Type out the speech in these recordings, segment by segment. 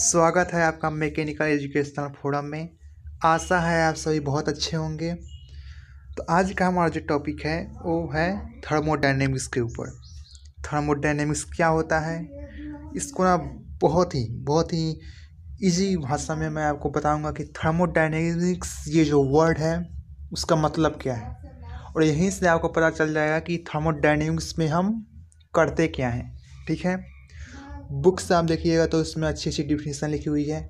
स्वागत है आपका मैकेनिकल एजुकेशनल फोरम में आशा है आप सभी बहुत अच्छे होंगे तो आज का हमारा जो टॉपिक है वो है थर्मोडाइनेमिक्स के ऊपर थर्मोडाइनेमिक्स क्या होता है इसको ना बहुत ही बहुत ही इजी भाषा में मैं आपको बताऊंगा कि थर्मोडाइनेमिक्स ये जो वर्ड है उसका मतलब क्या है और यहीं से आपको पता चल जाएगा कि थर्मोडाइनेमिक्स में हम करते क्या हैं ठीक है बुक्स आप देखिएगा तो उसमें अच्छी अच्छी डिफिनेशन लिखी हुई है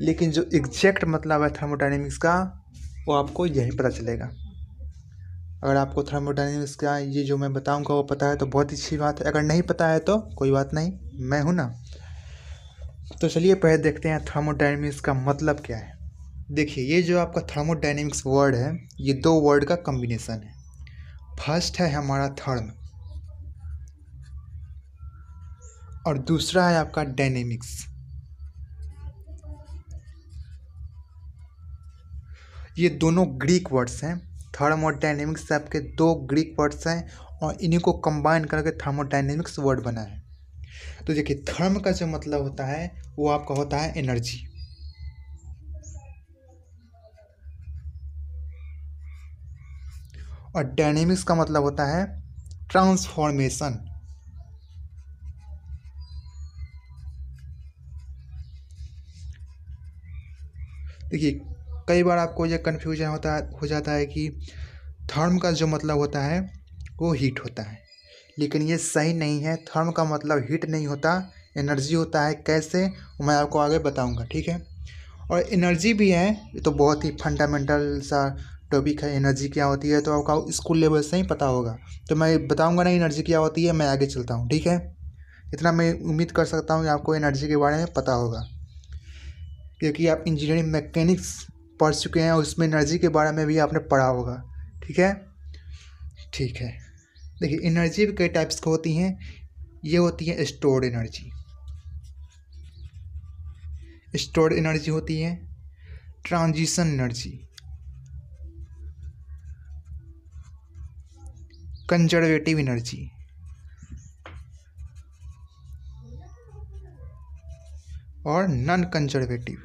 लेकिन जो एग्जैक्ट मतलब है थर्मोडाइनमिक्स का वो आपको यहीं पता चलेगा अगर आपको थर्मोडाइनमिक्स का ये जो मैं बताऊंगा वो पता है तो बहुत अच्छी बात है अगर नहीं पता है तो कोई बात नहीं मैं हूँ ना तो चलिए पहले देखते हैं थर्मोडाइनमिक्स का मतलब क्या है देखिए ये जो आपका थर्मोडाइनमिक्स वर्ड है ये दो वर्ड का कम्बिनेसन है फर्स्ट है हमारा थर्म और दूसरा है आपका डायनेमिक्स ये दोनों ग्रीक वर्ड्स हैं थर्मोडाइनेमिक्स आपके दो ग्रीक वर्ड्स हैं और इन्हीं को कंबाइन करके थर्मोडाइनेमिक्स वर्ड बना है तो देखिए थर्म का जो मतलब होता है वो आपका होता है एनर्जी और डायनेमिक्स का मतलब होता है ट्रांसफॉर्मेशन देखिए कई बार आपको ये कन्फ्यूजन होता हो जाता है कि थर्म का जो मतलब होता है वो हीट होता है लेकिन ये सही नहीं है थर्म का मतलब हीट नहीं होता एनर्जी होता है कैसे मैं आपको आगे बताऊंगा ठीक है और एनर्जी भी है ये तो बहुत ही फंडामेंटल सा टॉपिक है एनर्जी क्या होती है तो आपका स्कूल लेवल से ही पता होगा तो मैं बताऊंगा ना एनर्जी क्या होती है मैं आगे चलता हूँ ठीक है इतना मैं उम्मीद कर सकता हूँ कि आपको एनर्जी के बारे में पता होगा क्योंकि आप इंजीनियरिंग मैकेनिक्स पढ़ चुके हैं उसमें एनर्जी के बारे में भी आपने पढ़ा होगा ठीक है ठीक है देखिए एनर्जी भी कई टाइप्स की होती हैं ये होती है स्टोर्ड एनर्जी स्टोर्ड एनर्जी होती है ट्रांजिशन एनर्जी कंजर्वेटिव एनर्जी और नॉन कंजर्वेटिव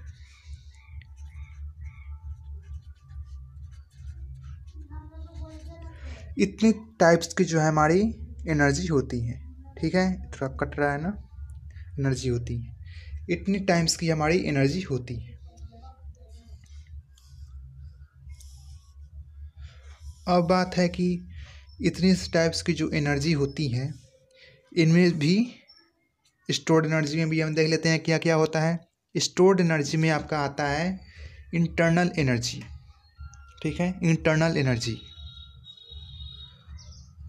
इतनी टाइप्स की जो है हमारी एनर्जी होती है ठीक है थोड़ा कट रहा है ना एनर्जी होती है इतनी टाइम्स की हमारी एनर्जी होती है अब बात है कि इतनी टाइप्स की जो एनर्जी होती है इनमें भी स्टोर्ड एनर्जी में भी हम देख लेते हैं क्या क्या होता है स्टोर्ड एनर्जी में आपका आता है इंटरनल एनर्जी ठीक है इंटरनल एनर्जी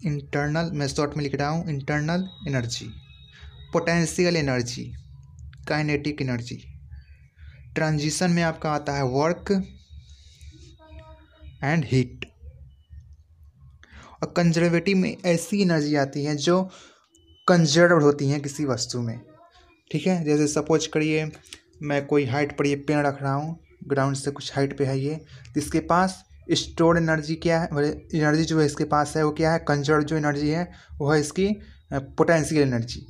इंटरनल मैं शॉर्ट में लिख रहा हूँ internal energy potential energy kinetic energy transition में आपका आता है वर्क एंड हीट और कंजर्वेटिव में ऐसी एनर्जी आती है जो कंजर्व होती हैं किसी वस्तु में ठीक है जैसे सपोज करिए मैं कोई हाइट पर ये पेड़ रख रहा हूँ ग्राउंड से कुछ हाइट पे है ये इसके पास स्टोर एनर्जी क्या है मतलब एनर्जी जो है इसके पास है वो क्या है कंजर्व जो एनर्जी है वो है इसकी पोटेंशियल एनर्जी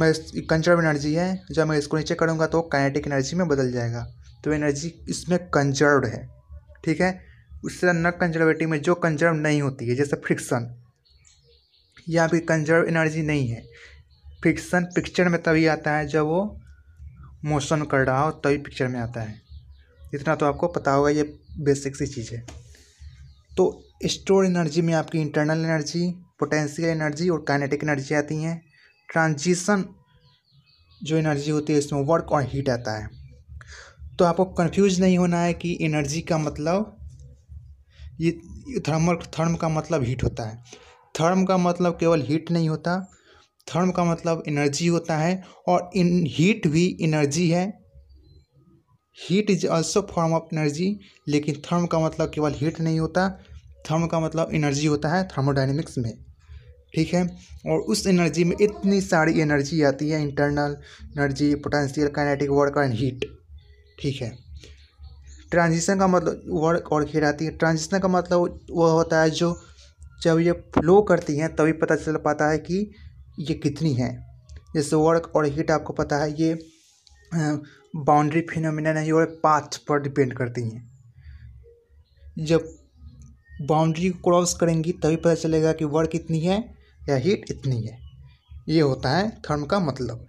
मैं कंजर्व एनर्जी है जब मैं इसको नीचे करूँगा तो काइनेटिक एनर्जी में बदल जाएगा तो एनर्जी इसमें कंजर्व है ठीक है उस तरह न कंजर्वेटिव में जो कंजर्व नहीं होती है जैसे फ्रिक्शन या भी कंजर्व एनर्जी नहीं है फ्रिक्शन पिक्चर में तभी आता है जब वो मोशन कर रहा हो तभी पिक्चर में आता है इतना तो आपको पता होगा ये बेसिक सी चीज़ है तो स्टोर एनर्जी में आपकी इंटरनल एनर्जी पोटेंशियल एनर्जी और काइनेटिक एनर्जी आती हैं ट्रांजिशन जो एनर्जी होती है इसमें वर्क और हीट आता है तो आपको कंफ्यूज नहीं होना है कि एनर्जी का मतलब ये थर्मल थर्म का मतलब हीट होता है थर्म का मतलब केवल हीट नहीं होता थर्म का मतलब एनर्जी होता है और इन हीट भी एनर्जी है heat is also form of energy लेकिन थर्म का मतलब केवल हीट नहीं होता थर्म का मतलब एनर्जी होता है थर्मोडाइनमिक्स में ठीक है और उस एनर्जी में इतनी सारी एनर्जी आती है internal energy potential kinetic work and heat ठीक है ट्रांजिशन का मतलब वर्क और हीट आती है ट्रांजिशन का मतलब वह होता है जो जब ये फ्लो करती हैं तभी पता चल पाता है कि ये कितनी है जैसे वर्क और हीट आपको पता है ये बाउंड्री फिनोमिना नहीं और पाथ पर डिपेंड करती हैं जब बाउंड्री क्रॉस करेंगी तभी पता चलेगा कि वर्क इतनी है या हीट इतनी है ये होता है थर्म का मतलब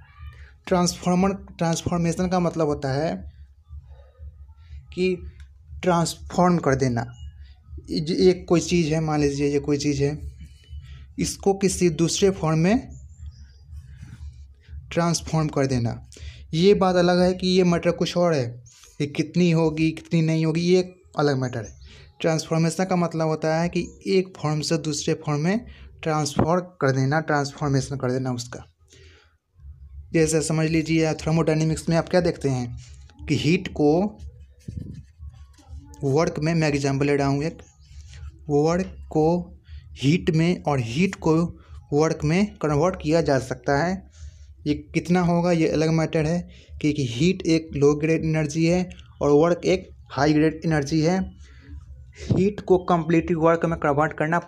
ट्रांसफॉर्मर ट्रांसफॉर्मेशन का मतलब होता है कि ट्रांसफॉर्म कर देना एक कोई चीज़ है मान लीजिए ये कोई चीज़ है इसको किसी दूसरे फॉर्म में ट्रांसफॉर्म कर देना ये बात अलग है कि ये मैटर कुछ और है ये कितनी होगी कितनी नहीं होगी ये एक अलग मैटर है ट्रांसफॉर्मेशन का मतलब होता है कि एक फॉर्म से दूसरे फॉर्म में ट्रांसफॉर कर देना ट्रांसफॉर्मेशन कर देना उसका जैसे समझ लीजिए थर्मोडाइनमिक्स में आप क्या देखते हैं कि हीट को वर्क में मैं एग्जाम्पल ले रहा हूँ एक वर्क को हीट में और हीट को वर्क में कन्वर्ट किया जा सकता है ये कितना होगा ये अलग मैटर है कि हीट एक लो ग्रेड एनर्जी है और वर्क एक हाई ग्रेड एनर्जी है हीट को कम्प्लीटली वर्क में कन्वर्ट करना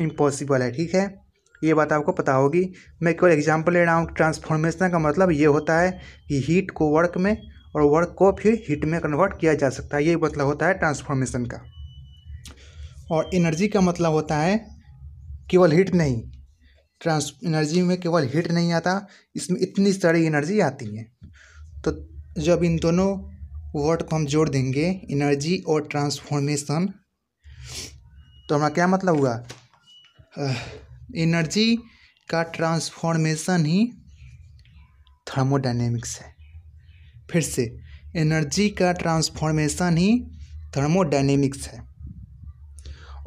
इम्पॉसिबल है ठीक है ये बात आपको पता होगी मैं केवल एग्जाम्पल ले रहा हूँ ट्रांसफॉर्मेशन का मतलब ये होता है कि हीट को वर्क में और वर्क को फिर हीट में कन्वर्ट किया जा सकता है ये मतलब होता है ट्रांसफॉर्मेशन का और एनर्जी का मतलब होता है केवल हीट नहीं ट्रांस एनर्जी में केवल हीट नहीं आता इसमें इतनी सारी एनर्जी आती है तो जब इन दोनों वर्ड को हम जोड़ देंगे एनर्जी और ट्रांसफॉर्मेशन तो हमारा क्या मतलब हुआ एनर्जी का ट्रांसफॉर्मेशन ही थर्मोडाइनेमिक्स है फिर से एनर्जी का ट्रांसफॉर्मेशन ही थर्मोडाइनेमिक्स है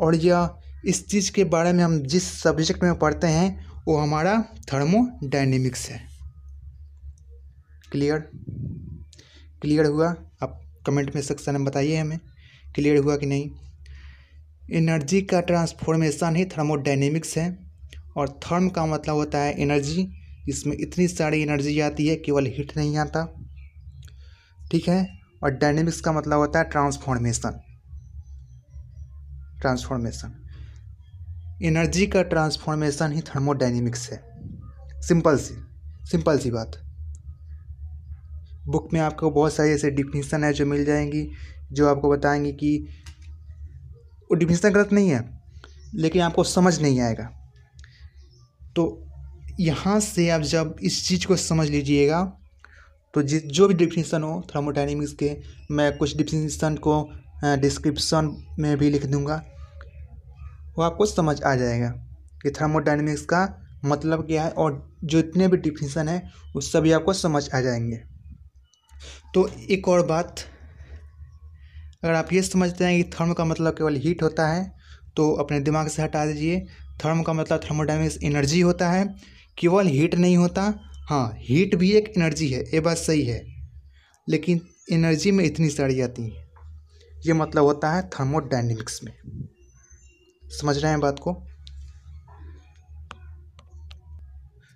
और यह इस चीज़ के बारे में हम जिस सब्जेक्ट में पढ़ते हैं वो हमारा थर्मोडाइनेमिक्स है क्लियर क्लियर हुआ आप कमेंट में सेक्शन में बताइए हमें क्लियर हुआ कि नहीं एनर्जी का ट्रांसफॉर्मेशन ही थर्मोडाइनेमिक्स है और थर्म का मतलब होता है एनर्जी इसमें इतनी सारी एनर्जी आती है केवल हीट नहीं आता ठीक है और डायनेमिक्स का मतलब होता है ट्रांसफॉर्मेशन ट्रांसफॉर्मेशन एनर्जी का ट्रांसफॉर्मेशन ही थर्मोडाइनेमिक्स है सिंपल सी सिंपल सी बात बुक में आपको बहुत सारी ऐसे डिफिनीसन है जो मिल जाएंगी जो आपको बताएंगे कि वो डिफिनीसन गलत नहीं है लेकिन आपको समझ नहीं आएगा तो यहाँ से आप जब इस चीज़ को समझ लीजिएगा तो जिस जो भी डिफिनीसन हो थर्मोडाइनमिक्स के मैं कुछ डिफिनीसन को डिस्क्रिप्शन में भी लिख दूँगा वो आपको समझ आ जाएगा कि थर्मोडाइनमिक्स का मतलब क्या है और जितने भी डिफिनेशन है उस सभी आपको समझ आ जाएंगे तो एक और बात अगर आप ये समझते हैं कि थर्म का मतलब केवल हीट होता है तो अपने दिमाग से हटा दीजिए थर्म का मतलब थर्मोडाइनमिक्स एनर्जी होता है केवल हीट नहीं होता हाँ हीट भी एक एनर्जी है ये बात सही है लेकिन एनर्जी में इतनी सारी जाती है ये मतलब होता है थर्मोडाइनमिक्स में समझ रहे हैं बात को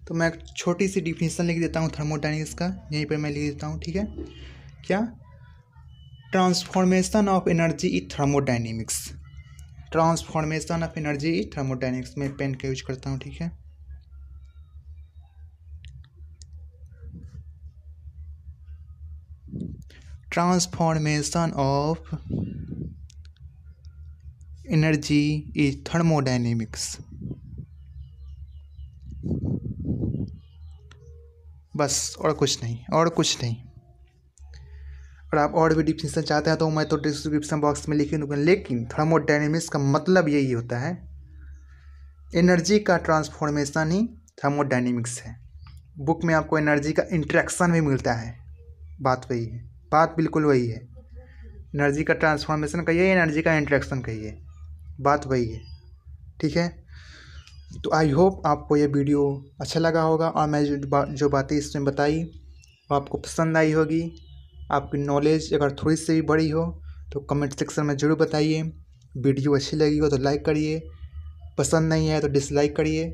तो मैं एक छोटी सी डिफिनेशन लिख देता हूँ थर्मोडाइनिक्स का यहीं पर मैं लिख देता हूँ ठीक है क्या transformation of energy is thermodynamics transformation of energy is thermodynamics में पेन का यूज करता हूँ ठीक है transformation of energy is thermodynamics बस और कुछ नहीं और कुछ नहीं और आप और भी डिफिनेशन चाहते हैं तो मैं तो डिस्क्रिप्शन बॉक्स में लिखी दूँगा लेकिन थर्मोडाइनमिक्स का मतलब यही होता है एनर्जी का ट्रांसफॉर्मेशन ही थर्मोडाइनमिक्स है बुक में आपको एनर्जी का इंट्रैक्शन भी मिलता है बात वही है बात बिल्कुल वही है एनर्जी का ट्रांसफॉर्मेशन कहिए एनर्जी का इंट्रैक्शन कहिए बात वही है ठीक है तो आई होप आपको यह वीडियो अच्छा लगा होगा और मैं जो बा, जो बातें इसमें बताई वो आपको पसंद आई होगी आपकी नॉलेज अगर थोड़ी सी भी बड़ी हो तो कमेंट सेक्शन में ज़रूर बताइए वीडियो अच्छी लगी हो तो लाइक करिए पसंद नहीं आए तो डिसलाइक करिए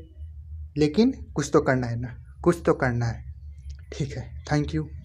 लेकिन कुछ तो करना है ना कुछ तो करना है ठीक है थैंक यू